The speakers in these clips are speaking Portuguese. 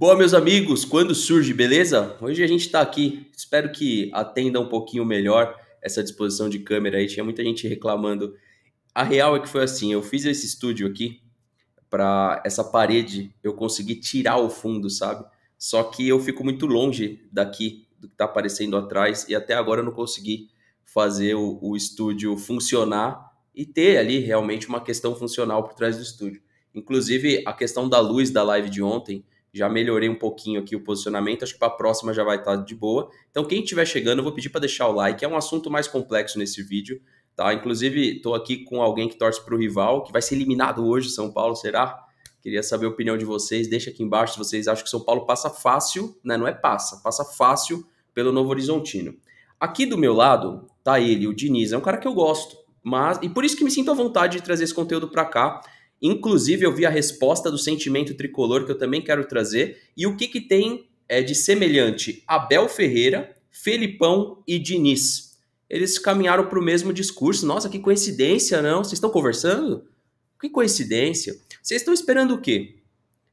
Boa, meus amigos, quando surge, beleza? Hoje a gente está aqui. Espero que atenda um pouquinho melhor essa disposição de câmera aí. Tinha muita gente reclamando. A real é que foi assim: eu fiz esse estúdio aqui para essa parede, eu consegui tirar o fundo, sabe? Só que eu fico muito longe daqui do que está aparecendo atrás e até agora eu não consegui fazer o, o estúdio funcionar e ter ali realmente uma questão funcional por trás do estúdio. Inclusive, a questão da luz da live de ontem já melhorei um pouquinho aqui o posicionamento, acho que para a próxima já vai estar tá de boa. Então, quem estiver chegando, eu vou pedir para deixar o like, é um assunto mais complexo nesse vídeo, tá? Inclusive, estou aqui com alguém que torce para o rival, que vai ser eliminado hoje, São Paulo, será? Queria saber a opinião de vocês, deixa aqui embaixo se vocês acham que São Paulo passa fácil, né? Não é passa, passa fácil pelo Novo Horizontino. Aqui do meu lado tá ele, o Diniz, é um cara que eu gosto, mas e por isso que me sinto à vontade de trazer esse conteúdo para cá. Inclusive, eu vi a resposta do sentimento tricolor que eu também quero trazer. E o que, que tem é, de semelhante Abel Ferreira, Felipão e Diniz? Eles caminharam para o mesmo discurso. Nossa, que coincidência, não? Vocês estão conversando? Que coincidência. Vocês estão esperando o quê?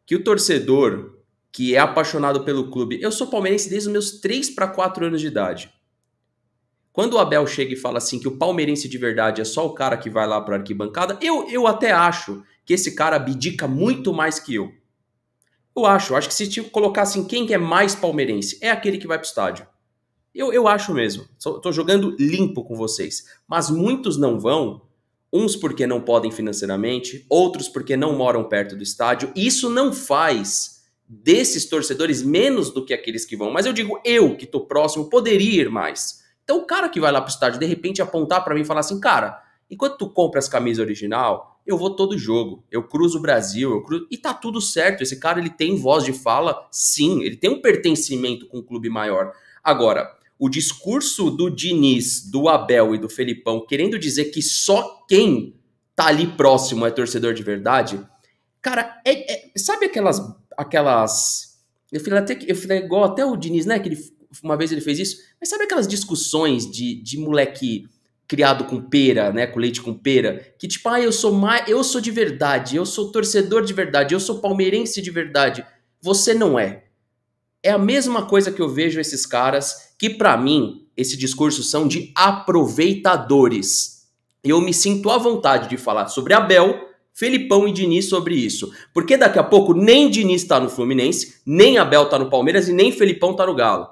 Que o torcedor que é apaixonado pelo clube. Eu sou palmeirense desde os meus 3 para 4 anos de idade. Quando o Abel chega e fala assim que o palmeirense de verdade é só o cara que vai lá para a arquibancada, eu, eu até acho que esse cara abdica muito mais que eu. Eu acho, acho que se te colocassem quem é mais palmeirense, é aquele que vai pro estádio. Eu, eu acho mesmo. Estou jogando limpo com vocês. Mas muitos não vão, uns porque não podem financeiramente, outros porque não moram perto do estádio. Isso não faz desses torcedores menos do que aqueles que vão. Mas eu digo, eu que estou próximo, poderia ir mais. Então o cara que vai lá pro estádio, de repente apontar para mim e falar assim, cara, enquanto tu compra as camisas original, eu vou todo jogo, eu cruzo o Brasil, eu cruzo... e tá tudo certo. Esse cara ele tem voz de fala, sim, ele tem um pertencimento com o um clube maior. Agora, o discurso do Diniz, do Abel e do Felipão querendo dizer que só quem tá ali próximo é torcedor de verdade, cara, é, é, sabe aquelas aquelas eu falei até eu falei igual até o Diniz, né, que ele, uma vez ele fez isso, mas sabe aquelas discussões de, de moleque criado com pera, né, com leite com pera, que tipo, ah, eu sou mais, eu sou de verdade, eu sou torcedor de verdade, eu sou palmeirense de verdade. Você não é. É a mesma coisa que eu vejo esses caras que para mim esse discurso são de aproveitadores. Eu me sinto à vontade de falar sobre Abel, Felipão e Diniz sobre isso, porque daqui a pouco nem Diniz tá no Fluminense, nem Abel tá no Palmeiras e nem Felipão tá no Galo.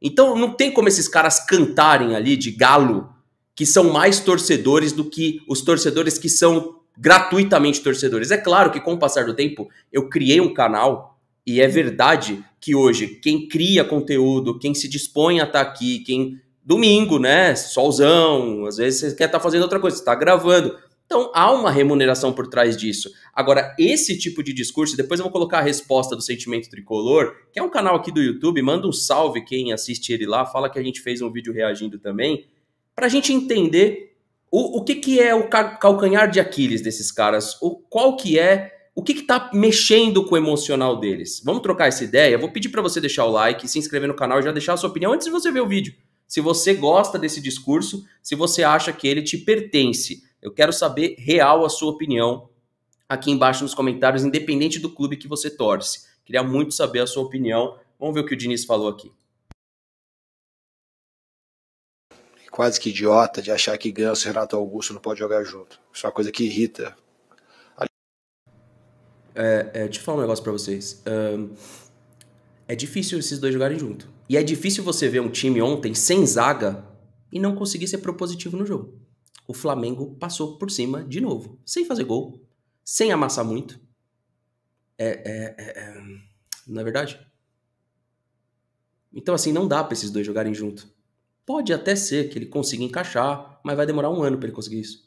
Então não tem como esses caras cantarem ali de galo que são mais torcedores do que os torcedores que são gratuitamente torcedores. É claro que com o passar do tempo eu criei um canal e é verdade que hoje quem cria conteúdo, quem se dispõe a estar tá aqui, quem domingo, né, solzão, às vezes você quer estar tá fazendo outra coisa, está gravando. Então há uma remuneração por trás disso. Agora, esse tipo de discurso, depois eu vou colocar a resposta do Sentimento Tricolor, que é um canal aqui do YouTube, manda um salve quem assiste ele lá, fala que a gente fez um vídeo reagindo também para a gente entender o, o que, que é o calcanhar de Aquiles desses caras, o, qual que é, o que está mexendo com o emocional deles. Vamos trocar essa ideia? Vou pedir para você deixar o like, se inscrever no canal e já deixar a sua opinião antes de você ver o vídeo. Se você gosta desse discurso, se você acha que ele te pertence. Eu quero saber real a sua opinião aqui embaixo nos comentários, independente do clube que você torce. Queria muito saber a sua opinião. Vamos ver o que o Diniz falou aqui. quase que idiota de achar que Ganso e Renato Augusto não pode jogar junto. Isso é uma coisa que irrita. É, é, deixa eu falar um negócio pra vocês. Um, é difícil esses dois jogarem junto. E é difícil você ver um time ontem sem zaga e não conseguir ser propositivo no jogo. O Flamengo passou por cima de novo, sem fazer gol, sem amassar muito. É, é, é, é... Não é verdade? Então, assim, não dá para esses dois jogarem junto. Pode até ser que ele consiga encaixar, mas vai demorar um ano para ele conseguir isso.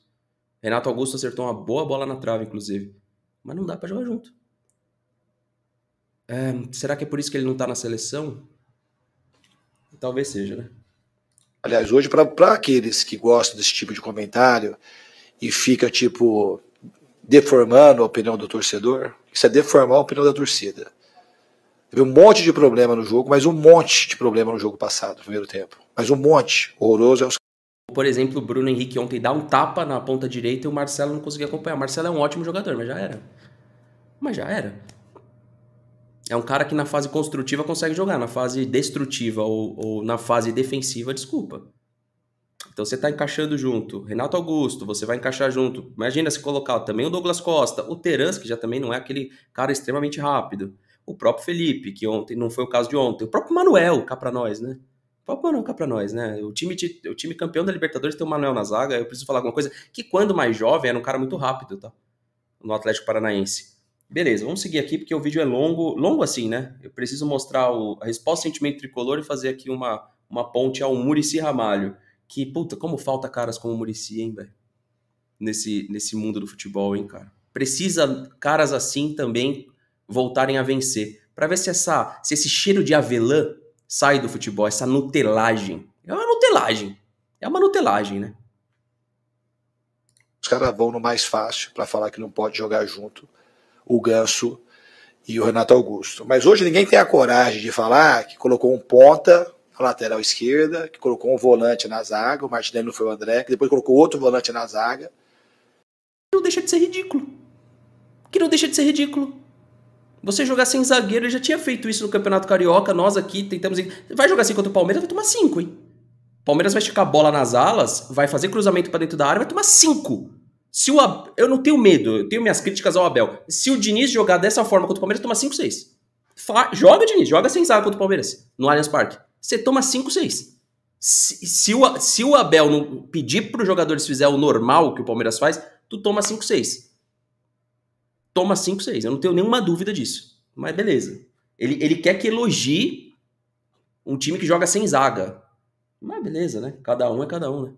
Renato Augusto acertou uma boa bola na trave, inclusive. Mas não dá para jogar junto. É, será que é por isso que ele não tá na seleção? Talvez seja, né? Aliás, hoje, para aqueles que gostam desse tipo de comentário e fica, tipo, deformando a opinião do torcedor, isso é deformar a opinião da torcida. Teve um monte de problema no jogo, mas um monte de problema no jogo passado, no primeiro tempo mas um monte. Horroroso é um por exemplo, o Bruno Henrique ontem dá um tapa na ponta direita e o Marcelo não conseguia acompanhar. O Marcelo é um ótimo jogador, mas já era. Mas já era. É um cara que na fase construtiva consegue jogar, na fase destrutiva ou, ou na fase defensiva, desculpa. Então você está encaixando junto. Renato Augusto, você vai encaixar junto. Imagina se colocar também o Douglas Costa, o Terans, que já também não é aquele cara extremamente rápido. O próprio Felipe, que ontem não foi o caso de ontem. O próprio Manuel, cá pra nós, né? Pau cá pra nós, né? O time, o time campeão da Libertadores tem o Manuel na zaga. Eu preciso falar alguma coisa que, quando mais jovem, era um cara muito rápido, tá? No Atlético Paranaense. Beleza, vamos seguir aqui porque o vídeo é longo, longo assim, né? Eu preciso mostrar o, a resposta ao sentimento tricolor e fazer aqui uma, uma ponte ao Murici Ramalho. Que, puta, como falta caras como o Murici, hein, velho? Nesse, nesse mundo do futebol, hein, cara? Precisa caras assim também voltarem a vencer. para ver se, essa, se esse cheiro de avelã sai do futebol, essa nutelagem. É uma nutelagem. É uma nutelagem, né? Os caras vão no mais fácil para falar que não pode jogar junto o Ganso e o Renato Augusto. Mas hoje ninguém tem a coragem de falar que colocou um ponta na lateral esquerda, que colocou um volante na zaga, o Martinelli não foi o André, que depois colocou outro volante na zaga. Não deixa de ser ridículo. Que não deixa de ser ridículo. Você jogar sem zagueiro, ele já tinha feito isso no Campeonato Carioca, nós aqui tentamos. Vai jogar assim contra o Palmeiras, vai tomar cinco, hein? Palmeiras vai esticar a bola nas alas, vai fazer cruzamento para dentro da área, vai tomar cinco. Se o Ab... Eu não tenho medo, eu tenho minhas críticas ao Abel. Se o Diniz jogar dessa forma contra o Palmeiras, toma 5, 6. Fa... Joga, Diniz, joga sem zaga contra o Palmeiras, no Allianz Parque. Você toma 5, 6. Se, se, o, se o Abel não pedir para os jogadores fizer o normal que o Palmeiras faz, tu toma 5, 6 toma 5, 6. Eu não tenho nenhuma dúvida disso. Mas beleza. Ele, ele quer que elogie um time que joga sem zaga. Mas beleza, né? Cada um é cada um, né?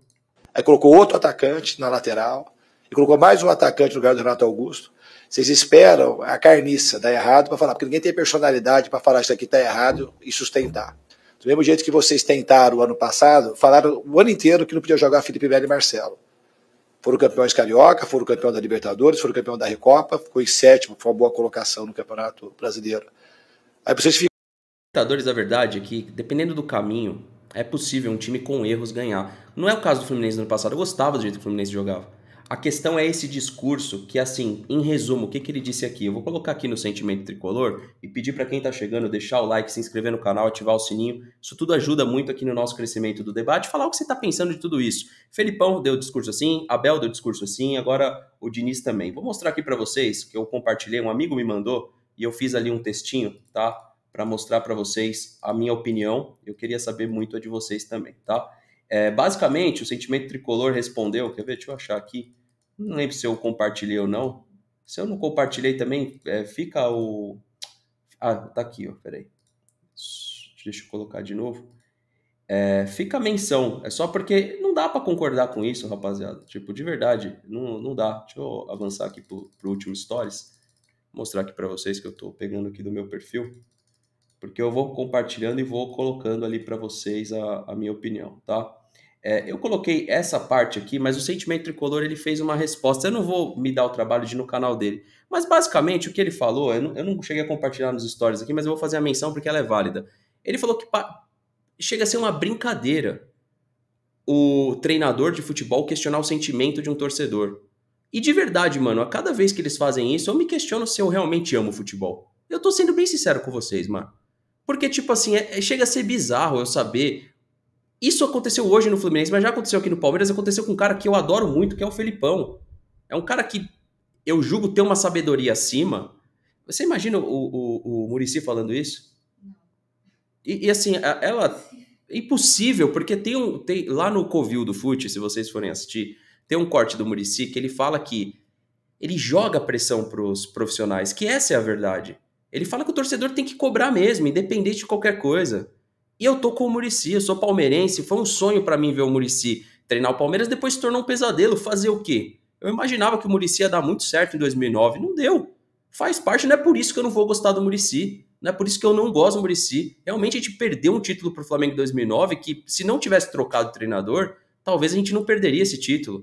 Aí colocou outro atacante na lateral. E colocou mais um atacante no lugar do Renato Augusto. Vocês esperam a carniça dar errado para falar, porque ninguém tem personalidade para falar isso aqui está errado e sustentar. Do mesmo jeito que vocês tentaram o ano passado, falaram o ano inteiro que não podia jogar Felipe Melo e Marcelo. Foram campeões carioca, foram campeão da Libertadores, foram campeão da Recopa, ficou em sétimo, foi uma boa colocação no Campeonato Brasileiro. Aí vocês ficam. Libertadores, a verdade é que, dependendo do caminho, é possível um time com erros ganhar. Não é o caso do Fluminense no ano passado, eu gostava do jeito que o Fluminense jogava. A questão é esse discurso que, assim, em resumo, o que, que ele disse aqui? Eu vou colocar aqui no Sentimento Tricolor e pedir para quem está chegando deixar o like, se inscrever no canal, ativar o sininho. Isso tudo ajuda muito aqui no nosso crescimento do debate. Falar o que você está pensando de tudo isso. Felipão deu discurso assim, Abel deu discurso assim, agora o Diniz também. Vou mostrar aqui para vocês que eu compartilhei, um amigo me mandou e eu fiz ali um textinho, tá? Para mostrar para vocês a minha opinião. Eu queria saber muito a de vocês também, tá? É, basicamente, o sentimento tricolor respondeu. Quer ver? Deixa eu achar aqui não lembro se eu compartilhei ou não. Se eu não compartilhei também, é, fica o. Ah, tá aqui, ó, peraí. Deixa eu colocar de novo. É, fica a menção. É só porque não dá para concordar com isso, rapaziada. Tipo, de verdade, não, não dá. Deixa eu avançar aqui pro, pro último Stories. mostrar aqui para vocês que eu tô pegando aqui do meu perfil. Porque eu vou compartilhando e vou colocando ali para vocês a, a minha opinião, tá? É, eu coloquei essa parte aqui, mas o Sentimento Tricolor ele fez uma resposta. Eu não vou me dar o trabalho de ir no canal dele. Mas basicamente o que ele falou, eu não, eu não cheguei a compartilhar nos stories aqui, mas eu vou fazer a menção porque ela é válida. Ele falou que chega a ser uma brincadeira o treinador de futebol questionar o sentimento de um torcedor. E de verdade, mano, a cada vez que eles fazem isso, eu me questiono se eu realmente amo futebol. Eu tô sendo bem sincero com vocês, mano. Porque, tipo assim, é, é chega a ser bizarro eu saber isso aconteceu hoje no Fluminense, mas já aconteceu aqui no Palmeiras, aconteceu com um cara que eu adoro muito, que é o Felipão. É um cara que eu julgo ter uma sabedoria acima. Você imagina o, o, o Murici falando isso? E, e, assim, ela. É impossível, porque tem um. Tem, lá no Covil do Fute, se vocês forem assistir, tem um corte do Murici que ele fala que ele joga pressão para os profissionais, que essa é a verdade. Ele fala que o torcedor tem que cobrar mesmo, independente de qualquer coisa. E eu tô com o Murici, eu sou palmeirense, foi um sonho para mim ver o Murici treinar o Palmeiras, depois se tornou um pesadelo. Fazer o quê? Eu imaginava que o Murici ia dar muito certo em 2009, não deu. Faz parte, não é por isso que eu não vou gostar do Murici, não é por isso que eu não gosto do Murici. Realmente a gente perdeu um título pro Flamengo em 2009 que se não tivesse trocado o treinador, talvez a gente não perderia esse título.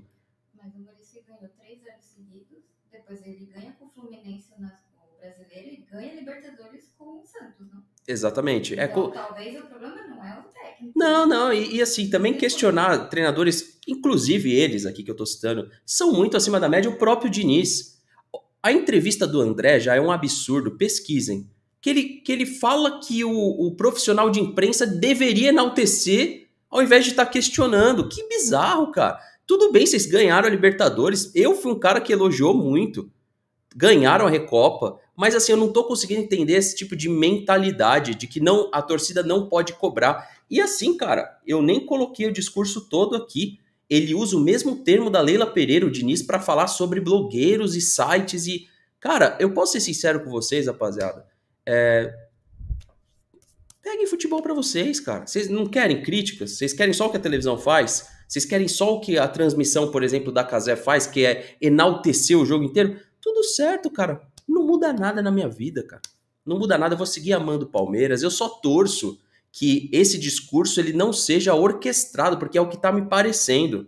Mas o Murici ganhou três anos seguidos, depois ele ganha com o Fluminense no Brasileiro e ganha Libertadores com o Santos, não? Exatamente. É então, é co... talvez o problema não é o técnico. Não, não, e, e assim, também questionar treinadores, inclusive eles aqui que eu tô citando, são muito acima da média, o próprio Diniz. A entrevista do André já é um absurdo, pesquisem. Que ele, que ele fala que o, o profissional de imprensa deveria enaltecer ao invés de estar tá questionando. Que bizarro, cara. Tudo bem, vocês ganharam a Libertadores. Eu fui um cara que elogiou muito. Ganharam a Recopa. Mas assim, eu não tô conseguindo entender esse tipo de mentalidade de que não a torcida não pode cobrar. E assim, cara, eu nem coloquei o discurso todo aqui. Ele usa o mesmo termo da Leila Pereira, o Diniz, para falar sobre blogueiros e sites e cara, eu posso ser sincero com vocês, rapaziada. É... Peguem futebol para vocês, cara. Vocês não querem críticas, vocês querem só o que a televisão faz. Vocês querem só o que a transmissão, por exemplo, da Casé faz, que é enaltecer o jogo inteiro? Tudo certo, cara. Não muda nada na minha vida, cara. Não muda nada, eu vou seguir amando o Palmeiras. Eu só torço que esse discurso ele não seja orquestrado, porque é o que está me parecendo.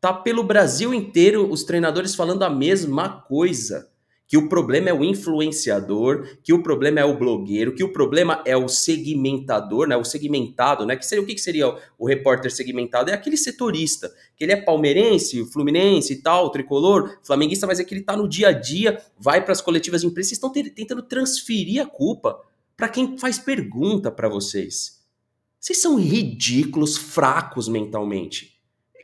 Tá pelo Brasil inteiro os treinadores falando a mesma coisa que o problema é o influenciador, que o problema é o blogueiro, que o problema é o segmentador, né? O segmentado, né? Que seria o que, seria o, o, repórter segmentado? É aquele setorista, que ele é palmeirense, fluminense e tal, tricolor, flamenguista, mas é que ele está no dia a dia, vai para as coletivas de imprensa, estão tentando transferir a culpa para quem faz pergunta para vocês. Vocês são ridículos, fracos mentalmente.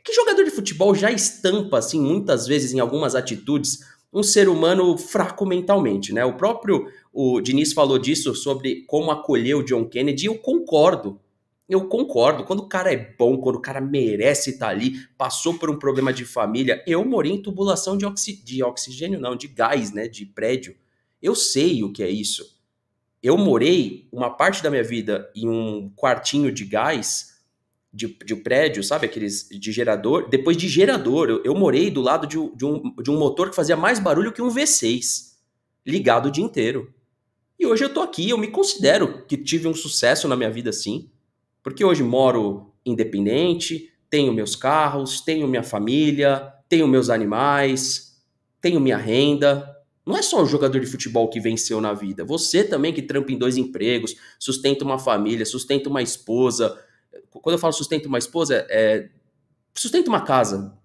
Que jogador de futebol já estampa assim muitas vezes em algumas atitudes um ser humano fraco mentalmente, né? O próprio o Diniz falou disso sobre como acolher o John Kennedy, e eu concordo. Eu concordo. Quando o cara é bom, quando o cara merece estar ali, passou por um problema de família. Eu morei em tubulação de, oxi, de oxigênio, não, de gás, né? De prédio. Eu sei o que é isso. Eu morei uma parte da minha vida em um quartinho de gás de, de prédio, sabe? Aqueles de gerador. Depois de gerador, eu, eu morei do lado de, de, um, de um motor que fazia mais barulho que um V6, ligado o dia inteiro. E hoje eu tô aqui, eu me considero que tive um sucesso na minha vida, sim. Porque hoje moro independente, tenho meus carros, tenho minha família, tenho meus animais, tenho minha renda. Não é só um jogador de futebol que venceu na vida. Você também que trampa em dois empregos, sustenta uma família, sustenta uma esposa, quando eu falo sustento uma esposa, é uma casa,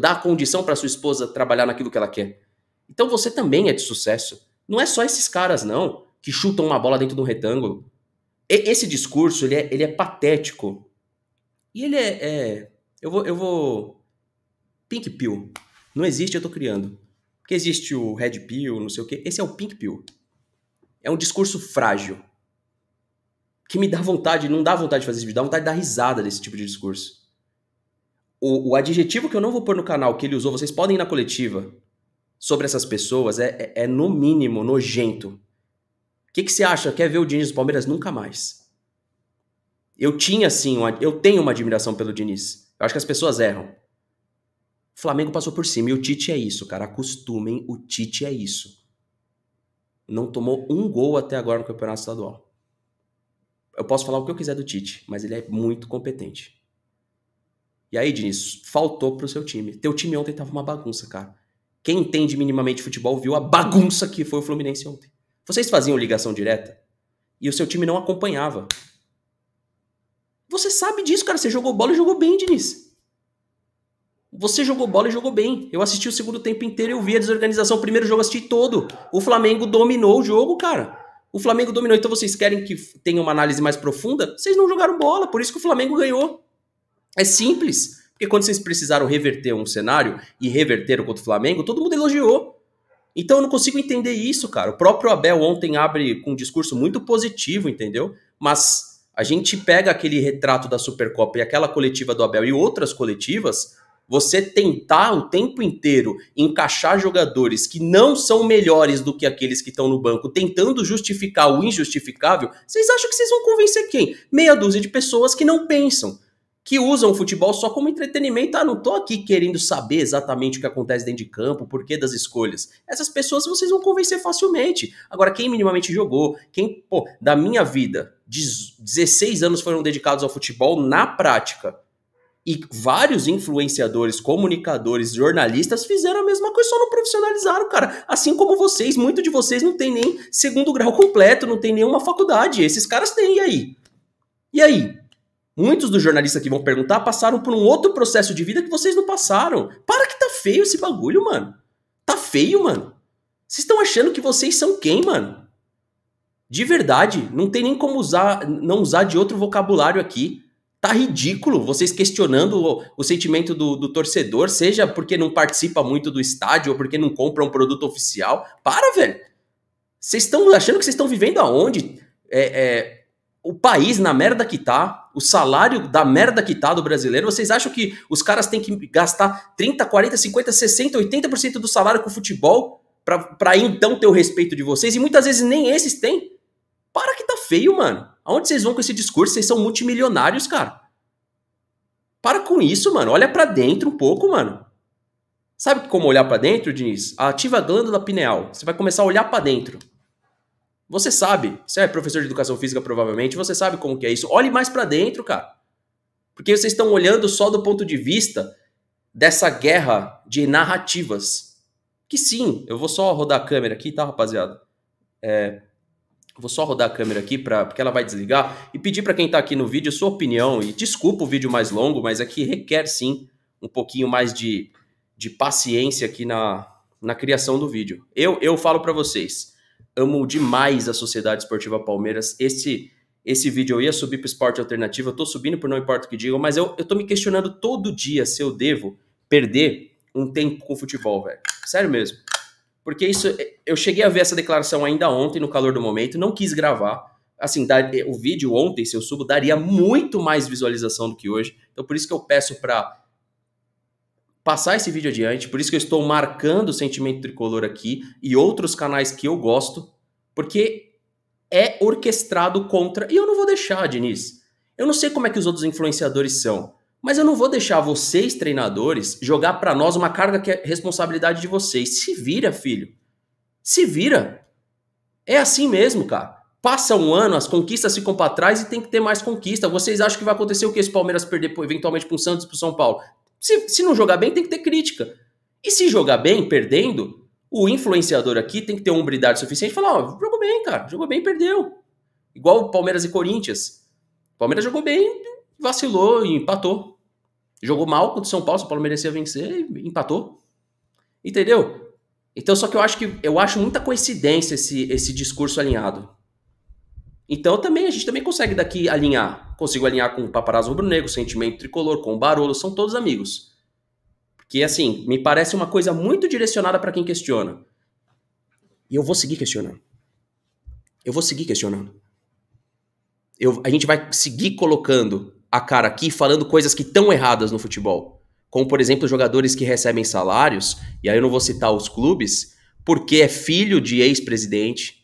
dá a condição para sua esposa trabalhar naquilo que ela quer. Então você também é de sucesso. Não é só esses caras, não, que chutam uma bola dentro de um retângulo. E, esse discurso, ele é, ele é patético. E ele é, é... eu, vou, eu vou... Pink pill. Não existe, eu tô criando. Porque existe o red pill, não sei o quê. Esse é o pink pill. É um discurso frágil que me dá vontade, não dá vontade de fazer esse vídeo, dá vontade de dar risada desse tipo de discurso. O, o, adjetivo que eu não vou pôr no canal que ele usou, vocês podem ir na coletiva, sobre essas pessoas é, é, é no mínimo nojento. O que, que você acha? Quer ver o Diniz do Palmeiras? Nunca mais. Eu tinha, sim, uma, eu tenho uma admiração pelo Diniz. Eu acho que as pessoas erram. O Flamengo passou por cima e o Tite é isso, cara. Acostumem, o Tite é isso. Não tomou um gol até agora no Campeonato Estadual. Eu posso falar o que eu quiser do Tite, mas ele é muito competente. E aí, Diniz, faltou pro seu time. Teu time ontem tava uma bagunça, cara. Quem entende minimamente futebol viu a bagunça que foi o Fluminense ontem. Vocês faziam ligação direta e o seu time não acompanhava. Você sabe disso, cara. Você jogou bola e jogou bem, Diniz. Você jogou bola e jogou bem. Eu assisti o segundo tempo inteiro, eu vi a desorganização. O primeiro jogo eu assisti todo. O Flamengo dominou o jogo, cara. O Flamengo dominou. Então vocês querem que tenha uma análise mais profunda? Vocês não jogaram bola, por isso que o Flamengo ganhou. É simples. Porque quando vocês precisaram reverter um cenário e reverteram contra o Flamengo, todo mundo elogiou. Então eu não consigo entender isso, cara. O próprio Abel ontem abre com um discurso muito positivo, entendeu? Mas a gente pega aquele retrato da Supercopa e aquela coletiva do Abel e outras coletivas, você tentar o tempo inteiro encaixar jogadores que não são melhores do que aqueles que estão no banco, tentando justificar o injustificável, vocês acham que vocês vão convencer quem? Meia dúzia de pessoas que não pensam que usam o futebol só como entretenimento. Ah, não tô aqui querendo saber exatamente o que acontece dentro de campo, porquê das escolhas. Essas pessoas vocês vão convencer facilmente. Agora, quem minimamente jogou, quem, pô, da minha vida, 16 anos foram dedicados ao futebol na prática. E vários influenciadores, comunicadores, jornalistas fizeram a mesma coisa, só não profissionalizaram, cara. Assim como vocês, muito de vocês não tem nem segundo grau completo, não tem nenhuma faculdade. Esses caras têm, e aí? E aí? Muitos dos jornalistas que vão perguntar passaram por um outro processo de vida que vocês não passaram. Para que tá feio esse bagulho, mano. Tá feio, mano. Vocês estão achando que vocês são quem, mano? De verdade, não tem nem como usar, não usar de outro vocabulário aqui. Tá ridículo vocês questionando o, o sentimento do, do, torcedor, seja porque não participa muito do estádio ou porque não compra um produto oficial. Para, velho! Vocês estão achando que vocês estão vivendo aonde? É, é, o país na merda que tá, o salário da merda que tá do brasileiro, vocês acham que os caras têm que gastar 30, 40, 50, 60, 80% do salário com futebol para então ter o respeito de vocês? E muitas vezes nem esses têm. Para que tá feio, mano. Aonde vocês vão com esse discurso? Vocês são multimilionários, cara. Para com isso, mano. Olha para dentro um pouco, mano. Sabe como olhar para dentro, Diniz? Ativa a glândula pineal. Você vai começar a olhar para dentro. Você sabe. Você é professor de educação física, provavelmente. Você sabe como que é isso. Olhe mais para dentro, cara. Porque vocês estão olhando só do ponto de vista dessa guerra de narrativas. Que sim, eu vou só rodar a câmera aqui, tá, rapaziada? É, Vou só rodar a câmera aqui para porque ela vai desligar e pedir para quem está aqui no vídeo sua opinião. E desculpa o vídeo mais longo, mas aqui requer sim um pouquinho mais de, de paciência aqui na, na criação do vídeo. Eu, eu falo para vocês, amo demais a Sociedade Esportiva Palmeiras. Esse esse vídeo eu ia subir para esporte alternativo, eu estou subindo por não importa o que digam, mas eu, eu tô me questionando todo dia se eu devo perder um tempo com futebol, velho. Sério mesmo porque isso é, eu cheguei a ver essa declaração ainda ontem no calor do momento, não quis gravar. Assim, dar, eh, o vídeo ontem, se eu subo, daria muito mais visualização do que hoje. Então, por isso que eu peço para passar esse vídeo adiante, por isso que eu estou marcando o sentimento tricolor aqui e outros canais que eu gosto, porque é orquestrado contra. E eu não vou deixar, Diniz. Eu não sei como é que os outros influenciadores são. Mas eu não vou deixar vocês, treinadores, jogar para nós uma carga que é responsabilidade de vocês. Se vira, filho. Se vira. É assim mesmo, cara. Passa um ano, as conquistas ficam para trás e tem que ter mais conquista. Vocês acham que vai acontecer o que esse Palmeiras perder eventualmente para o Santos e para o São Paulo? Se, se não jogar bem, tem que ter crítica. E se jogar bem, perdendo, o influenciador aqui tem que ter umbridade suficiente e falar: ó, oh, jogou bem, cara. Jogou bem, perdeu. Igual Palmeiras e Corinthians. Palmeiras jogou bem, vacilou e empatou. Jogou mal contra o São Paulo, São Paulo merecia vencer e empatou. Entendeu? Então, só que eu acho que eu acho muita coincidência esse, esse discurso alinhado. Então também a gente também consegue daqui alinhar. Consigo alinhar com o paparazzo rubro-negro, sentimento tricolor, com o Barolo, são todos amigos. Que assim, me parece uma coisa muito direcionada para quem questiona. E eu vou seguir questionando. Eu vou seguir questionando. Eu, a gente vai seguir colocando a cara aqui falando coisas que estão erradas no futebol. Como, por exemplo, jogadores que recebem salários, e aí eu não vou citar os clubes, porque é filho de ex-presidente,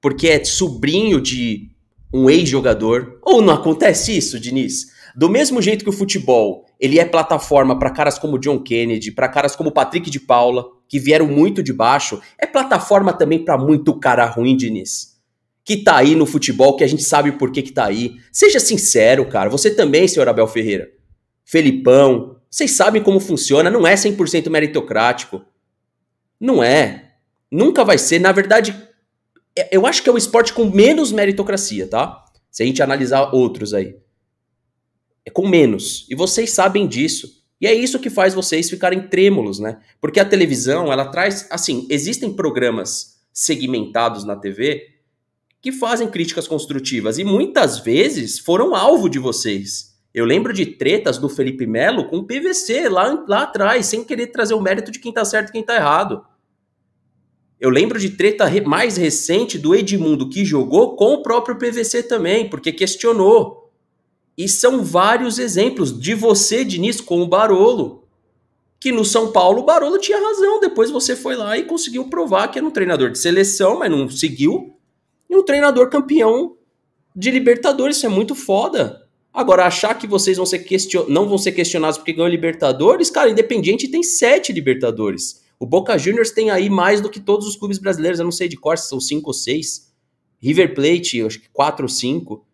porque é sobrinho de um ex-jogador. Ou não acontece isso, Diniz? Do mesmo jeito que o futebol, ele é plataforma para caras como John Kennedy, para caras como Patrick de Paula, que vieram muito de baixo, é plataforma também para muito cara ruim, Diniz que tá aí no futebol, que a gente sabe por que que tá aí. Seja sincero, cara. Você também, senhor Abel Ferreira. Felipão, vocês sabem como funciona, não é 100% meritocrático. Não é. Nunca vai ser. Na verdade, é, eu acho que é o esporte com menos meritocracia, tá? Se a gente analisar outros aí. É com menos. E vocês sabem disso. E é isso que faz vocês ficarem trêmulos, né? Porque a televisão, ela traz. Assim, existem programas segmentados na TV que fazem críticas construtivas e muitas vezes foram alvo de vocês. Eu lembro de tretas do Felipe Melo com o PVC lá, lá atrás, sem querer trazer o mérito de quem tá certo e quem tá errado. Eu lembro de treta mais recente do Edmundo que jogou com o próprio PVC também, porque questionou. E são vários exemplos de você, Diniz, com o Barolo. Que no São Paulo o Barolo tinha razão. Depois você foi lá e conseguiu provar que era um treinador de seleção, mas não seguiu e um treinador campeão de Libertadores. Isso é muito foda. Agora, achar que vocês vão ser question... não vão ser questionados porque ganham Libertadores, cara, Independiente tem sete Libertadores. O Boca Juniors tem aí mais do que todos os clubes brasileiros. Eu não sei de cor se são cinco ou seis. River Plate, acho que quatro ou cinco.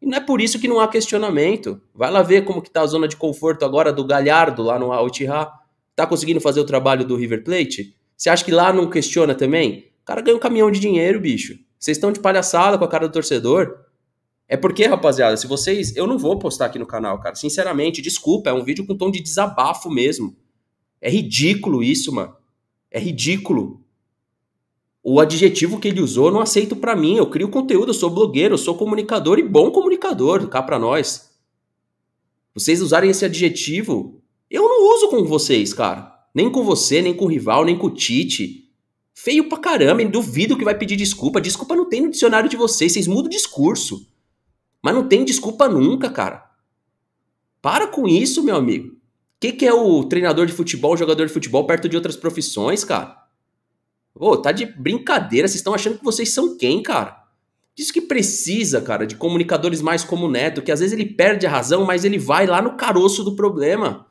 E não é por isso que não há questionamento. Vai lá ver como que tá a zona de conforto agora do Galhardo lá no Altira Tá conseguindo fazer o trabalho do River Plate? Você acha que lá não questiona também? O cara ganha um caminhão de dinheiro, bicho. Vocês estão de palhaçada com a cara do torcedor? É porque, rapaziada, se vocês. Eu não vou postar aqui no canal, cara. Sinceramente, desculpa, é um vídeo com tom de desabafo mesmo. É ridículo isso, mano. É ridículo. O adjetivo que ele usou eu não aceito para mim. Eu crio conteúdo, eu sou blogueiro, eu sou comunicador e bom comunicador, cá para nós. Vocês usarem esse adjetivo, eu não uso com vocês, cara. Nem com você, nem com o rival, nem com o Tite. Feio pra caramba, duvido que vai pedir desculpa. Desculpa não tem no dicionário de vocês, vocês mudam o discurso. Mas não tem desculpa nunca, cara. Para com isso, meu amigo. O que, que, é o treinador de futebol, jogador de futebol perto de outras profissões, cara? Ô, oh, tá de brincadeira, vocês estão achando que vocês são quem, cara? Diz que precisa, cara, de comunicadores mais como o Neto, que às vezes ele perde a razão, mas ele vai lá no caroço do problema.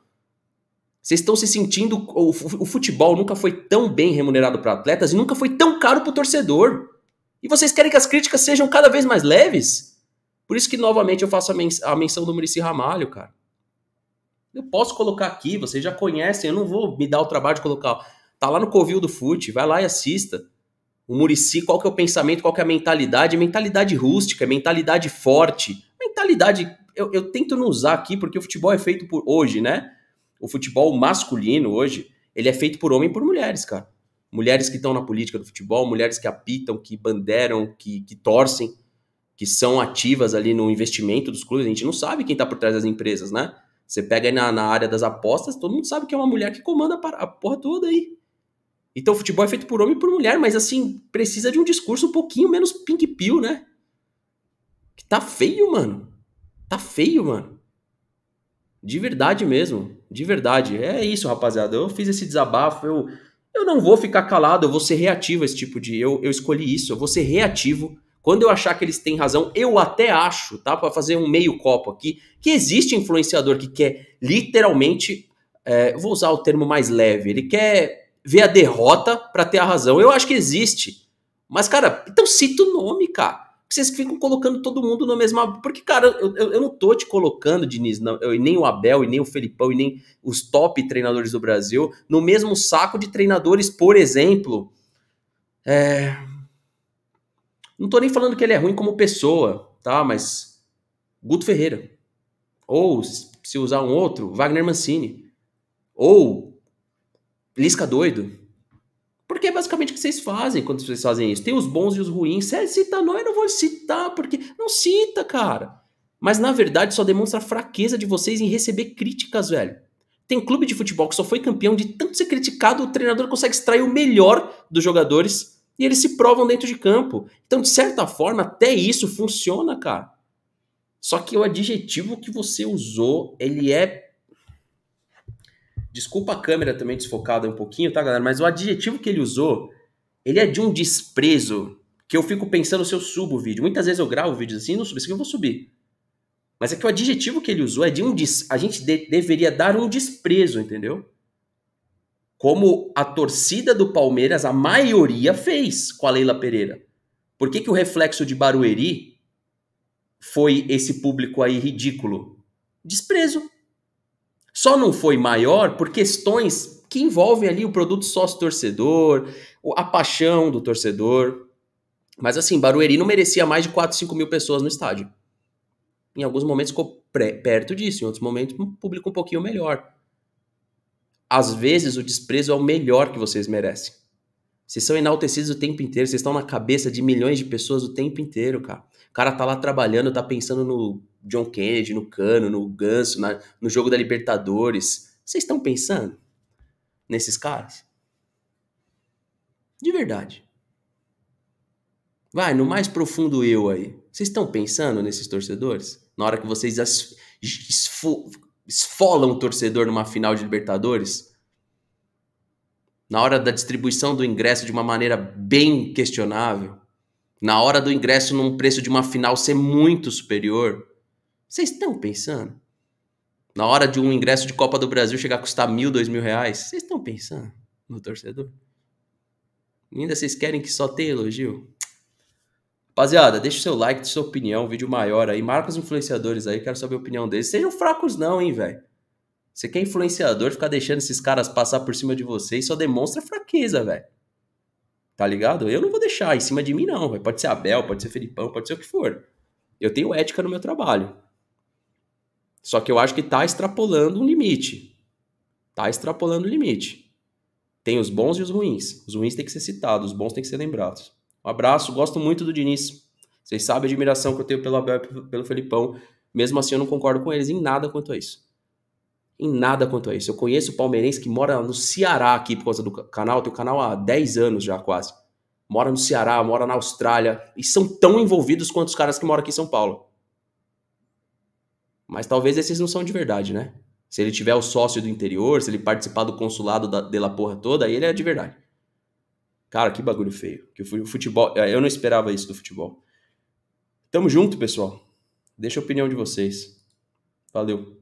Vocês estão se sentindo. O, futebol nunca foi tão bem remunerado para atletas e nunca foi tão caro para o torcedor. E vocês querem que as críticas sejam cada vez mais leves? Por isso que, novamente, eu faço a, men a menção do Murici Ramalho, cara. Eu posso colocar aqui, vocês já conhecem, eu não vou me dar o trabalho de colocar. Tá lá no Covil do Fute, vai lá e assista. O Murici, qual que é o pensamento, qual que é a mentalidade? Mentalidade rústica, mentalidade forte. Mentalidade. Eu, eu tento não usar aqui porque o futebol é feito por hoje, né? o futebol masculino hoje, ele é feito por homem e por mulheres, cara. Mulheres que estão na política do futebol, mulheres que apitam, que banderam, que, que torcem, que são ativas ali no investimento dos clubes. A gente não sabe quem está por trás das empresas, né? Você pega aí na, na, área das apostas, todo mundo sabe que é uma mulher que comanda a, a porra toda aí. Então o futebol é feito por homem e por mulher, mas assim, precisa de um discurso um pouquinho menos pink pill, né? Que tá feio, mano. Tá feio, mano. De verdade mesmo, de verdade. É isso, rapaziada. Eu fiz esse desabafo, eu, eu não vou ficar calado, eu vou ser reativo a esse tipo de. Eu, eu escolhi isso, eu vou ser reativo. Quando eu achar que eles têm razão, eu até acho, tá? Para fazer um meio copo aqui, que existe influenciador que quer literalmente. É, vou usar o termo mais leve, ele quer ver a derrota para ter a razão. Eu acho que existe. Mas, cara, então cita o nome, cara vocês ficam colocando todo mundo na mesma. Porque, cara, eu, eu, eu não tô te colocando, Diniz, não, eu, nem o Abel, e nem o Felipão, e nem os top treinadores do Brasil, no mesmo saco de treinadores, por exemplo. É... Não tô nem falando que ele é ruim como pessoa, tá? Mas. Guto Ferreira. Ou, se usar um outro, Wagner Mancini. Ou. Lisca Doido. Porque é basicamente o que vocês fazem quando vocês fazem isso. Tem os bons e os ruins. Você cita nós, eu não vou citar, porque. Não cita, cara. Mas na verdade só demonstra a fraqueza de vocês em receber críticas, velho. Tem clube de futebol que só foi campeão de tanto ser criticado, o treinador consegue extrair o melhor dos jogadores e eles se provam dentro de campo. Então, de certa forma, até isso funciona, cara. Só que o adjetivo que você usou, ele é Desculpa a câmera também desfocada um pouquinho, tá, galera? Mas o adjetivo que ele usou, ele é de um desprezo que eu fico pensando se eu subo o vídeo. Muitas vezes eu gravo vídeos assim, não subo, isso aqui eu vou subir. Mas é que o adjetivo que ele usou é de um des... a gente de... deveria dar um desprezo, entendeu? Como a torcida do Palmeiras, a maioria fez com a Leila Pereira. Por que, que o reflexo de Barueri foi esse público aí ridículo? Desprezo. Só não foi maior por questões que envolvem ali o produto sócio-torcedor, a paixão do torcedor. Mas assim, Barueri não merecia mais de 4, 5 mil pessoas no estádio. Em alguns momentos ficou perto disso, em outros momentos um público um pouquinho melhor. Às vezes o desprezo é o melhor que vocês merecem. Vocês são enaltecidos o tempo inteiro, vocês estão na cabeça de milhões de pessoas o tempo inteiro, cara. O cara tá lá trabalhando, tá pensando no John Kennedy, no Cano, no Ganso, na, no jogo da Libertadores. Vocês estão pensando nesses caras? De verdade. Vai, no mais profundo eu aí. Vocês estão pensando nesses torcedores? Na hora que vocês esfo esfolam o torcedor numa final de Libertadores? Na hora da distribuição do ingresso de uma maneira bem questionável? Na hora do ingresso num preço de uma final ser muito superior? Vocês estão pensando? Na hora de um ingresso de Copa do Brasil chegar a custar mil, dois mil reais, vocês estão pensando no torcedor? E ainda vocês querem que só tenha elogio? Rapaziada, deixa o seu like, deixa sua opinião, um vídeo maior aí. Marca os influenciadores aí, quero saber a opinião deles. Sejam fracos não, hein, velho. Você quer é influenciador, ficar deixando esses caras passar por cima de vocês só demonstra fraqueza, velho. Tá ligado? Eu não vou deixar em cima de mim, não. Véio. Pode ser Abel, pode ser Felipão, pode ser o que for. Eu tenho ética no meu trabalho. Só que eu acho que está extrapolando um limite. Está extrapolando o limite. Tem os bons e os ruins. Os ruins têm que ser citados, os bons têm que ser lembrados. Um abraço, gosto muito do Diniz. Vocês sabem a admiração que eu tenho pelo Abel pelo Felipão. Mesmo assim, eu não concordo com eles em nada quanto a isso. Em nada quanto a isso. Eu conheço palmeirense que mora no Ceará aqui por causa do canal. Tem o canal há 10 anos já, quase. Mora no Ceará, mora na Austrália. E são tão envolvidos quanto os caras que moram aqui em São Paulo. Mas talvez esses não são de verdade, né? Se ele tiver o sócio do interior, se ele participar do consulado da, dela porra toda, aí ele é de verdade. Cara, que bagulho feio. Que o futebol, é, eu não esperava isso do futebol. Tamo junto, pessoal. Deixa a opinião de vocês. Valeu.